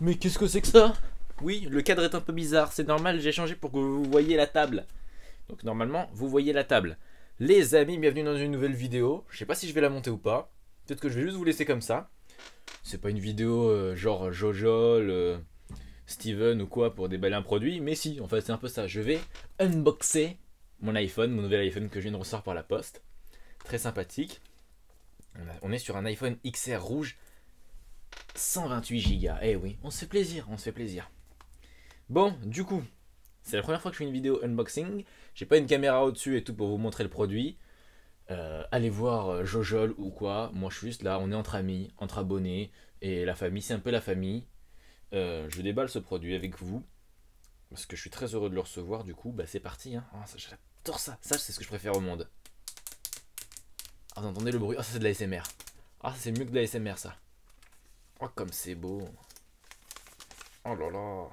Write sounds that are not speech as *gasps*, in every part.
Mais qu'est-ce que c'est que ça Oui, le cadre est un peu bizarre, c'est normal, j'ai changé pour que vous voyez la table. Donc normalement, vous voyez la table. Les amis, bienvenue dans une nouvelle vidéo. Je sais pas si je vais la monter ou pas. Peut-être que je vais juste vous laisser comme ça. C'est pas une vidéo euh, genre Jojol, Steven ou quoi pour déballer un produit, mais si, en fait c'est un peu ça. Je vais unboxer mon iPhone, mon nouvel iPhone que je viens de recevoir par la poste. Très sympathique. on est sur un iPhone XR rouge 128 gigas. Eh oui, on se fait plaisir, on se fait plaisir. Bon, du coup, c'est la première fois que je fais une vidéo unboxing. J'ai pas une caméra au-dessus et tout pour vous montrer le produit. Euh, allez voir euh, Jojol ou quoi. Moi, je suis juste là, on est entre amis, entre abonnés. Et la famille, c'est un peu la famille. Euh, je déballe ce produit avec vous. Parce que je suis très heureux de le recevoir. Du coup, bah, c'est parti. Hein. Oh, j'adore ça. Ça, c'est ce que je préfère au monde. Ah, vous entendez le bruit Ah, ça, c'est de la SMR. Ah, c'est mieux que de la SMR, ça. Oh, comme c'est beau. Oh là là.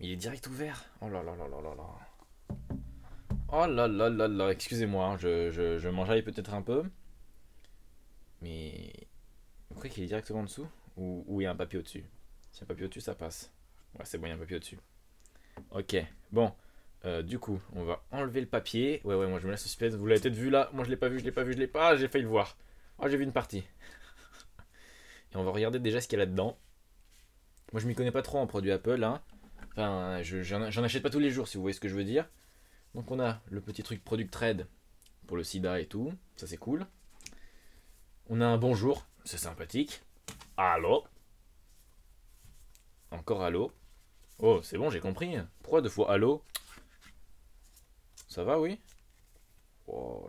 Il est direct ouvert. Oh là là là là là là. Oh là là là là. Excusez-moi, hein, je, je, mangeais peut-être un peu. Mais. Vous croyez qu'il est directement en dessous ou, ou il y a un papier au-dessus S'il un papier au-dessus, ça passe. Ouais, c'est bon, il y a un papier au-dessus. Ok, bon. Euh, du coup, on va enlever le papier. Ouais, ouais, moi je me laisse suspense. Vous l'avez peut-être vu là. Moi je l'ai pas vu, je l'ai pas vu, je l'ai pas. J'ai failli le voir. Oh, j'ai vu une partie. Et on va regarder déjà ce qu'il y a là-dedans. Moi, je m'y connais pas trop en produits Apple. Hein. Enfin, j'en je, achète pas tous les jours, si vous voyez ce que je veux dire. Donc, on a le petit truc Product Trade pour le sida et tout. Ça, c'est cool. On a un bonjour. C'est sympathique. Allô Encore allô Oh, c'est bon, j'ai compris. Pourquoi deux fois allô Ça va, oui Oh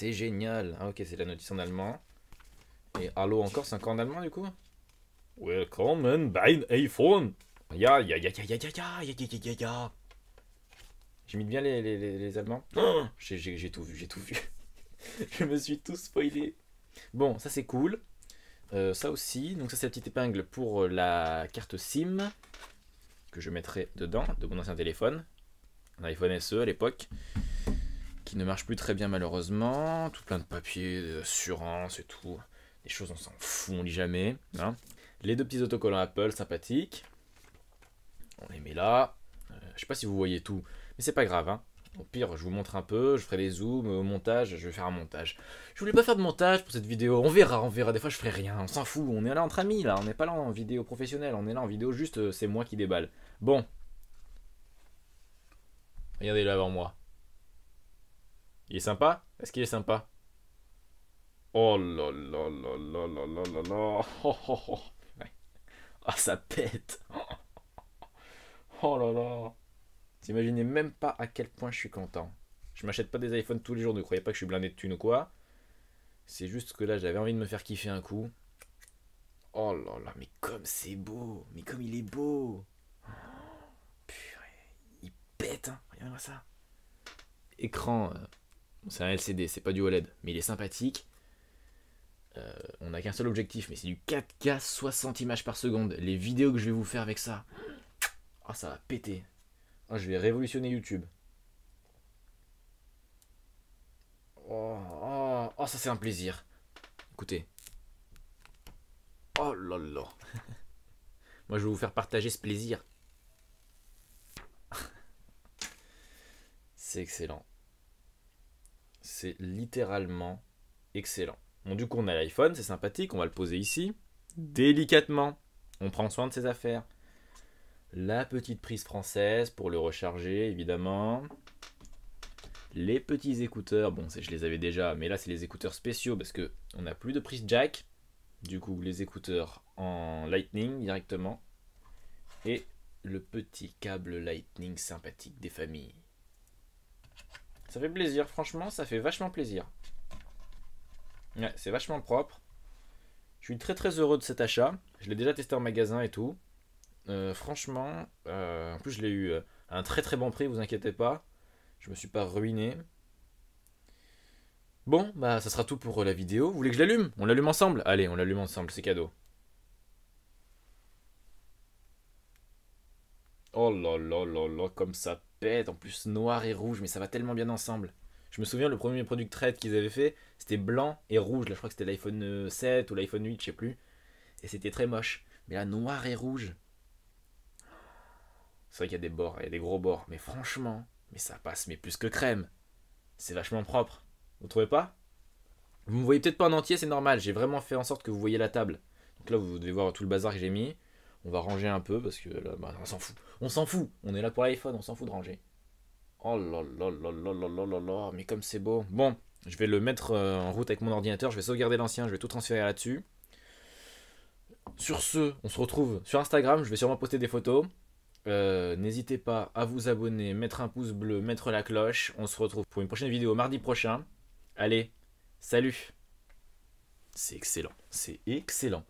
c'est génial. Ah, ok, c'est la notice en allemand. Et allô encore, c'est encore en allemand du coup welcome and iPhone. Ya ya ya ya ya ya J'imite bien les, les, les, Allemands. *gasps* j'ai tout vu, j'ai tout vu. *laughs* Je me suis tout spoilé. Bon, ça c'est cool. Euh, ça aussi. Donc ça c'est la petite épingle pour euh, la carte SIM que je mettrai dedans de mon ancien téléphone, un iPhone SE à l'époque qui ne marche plus très bien malheureusement, tout plein de papiers, d'assurance et tout. Des choses, on s'en fout, on lit jamais. Hein. Les deux petits autocollants Apple, sympathiques. On les met là. Euh, je sais pas si vous voyez tout, mais c'est pas grave. Hein. Au pire, je vous montre un peu, je ferai les zooms euh, au montage, je vais faire un montage. Je voulais pas faire de montage pour cette vidéo, on verra, on verra, des fois je ferai rien, on s'en fout, on est là entre amis là, on n'est pas là en vidéo professionnelle, on est là en vidéo juste euh, c'est moi qui déballe. Bon. Regardez là avant moi. Il est sympa Est-ce qu'il est sympa Oh là là là là là là là oh, oh, oh. oh ça pète *laughs* Oh là là T'imaginez même pas à quel point je suis content. Je m'achète pas des iPhones tous les jours, ne croyez pas que je suis blindé de thunes ou quoi. C'est juste que là, j'avais envie de me faire kiffer un coup. Oh là là, mais comme c'est beau Mais comme il est beau oh, Purée, il pète, hein moi ça Écran... Euh, c'est un LCD, c'est pas du OLED, mais il est sympathique. Euh, on n'a qu'un seul objectif, mais c'est du 4K 60 images par seconde. Les vidéos que je vais vous faire avec ça, oh, ça va péter. Oh, je vais révolutionner YouTube. Oh, oh, oh, ça c'est un plaisir. Écoutez. Oh là là. *laughs* Moi, je vais vous faire partager ce plaisir. *laughs* c'est excellent. C'est littéralement excellent. Bon, du coup, on a l'iPhone, c'est sympathique, on va le poser ici. Délicatement, on prend soin de ses affaires. La petite prise française pour le recharger, évidemment. Les petits écouteurs, bon, je les avais déjà, mais là, c'est les écouteurs spéciaux parce que on n'a plus de prise jack. Du coup, les écouteurs en Lightning directement. Et le petit câble Lightning sympathique des familles. Ça fait plaisir, franchement, ça fait vachement plaisir. Ouais, c'est vachement propre. Je suis très très heureux de cet achat. Je l'ai déjà testé en magasin et tout. Euh, franchement, euh, en plus je l'ai eu euh, à un très très bon prix, vous inquiétez pas. Je me suis pas ruiné. Bon, bah ça sera tout pour la vidéo. Vous voulez que je l'allume On l'allume ensemble Allez, on l'allume ensemble, c'est cadeau. Oh là là là là, comme ça pète. En plus, noir et rouge, mais ça va tellement bien ensemble. Je me souviens, le premier produit trade qu'ils avaient fait, c'était blanc et rouge. Là, je crois que c'était l'iPhone 7 euh, ou l'iPhone 8, je sais plus. Et c'était très moche. Mais là, noir et rouge. C'est vrai qu'il y a des bords, il y a des gros bords. Mais franchement, mais ça passe, mais plus que crème. C'est vachement propre. Vous trouvez pas Vous me voyez peut-être pas en entier, c'est normal. J'ai vraiment fait en sorte que vous voyez la table. Donc là, vous devez voir tout le bazar que j'ai mis. On va ranger un peu parce que là, bah, on s'en fout. On s'en fout. On est là pour l'iPhone, on s'en fout de ranger. Oh là là là là là là là là, mais comme c'est beau. Bon, je vais le mettre euh, en route avec mon ordinateur, je vais sauvegarder l'ancien, je vais tout transférer là-dessus. Sur ce, on se retrouve sur Instagram, je vais sûrement poster des photos. Euh, n'hésitez pas à vous abonner, mettre un pouce bleu, mettre la cloche. On se retrouve pour une prochaine vidéo mardi prochain. Allez, salut C'est excellent, c'est excellent.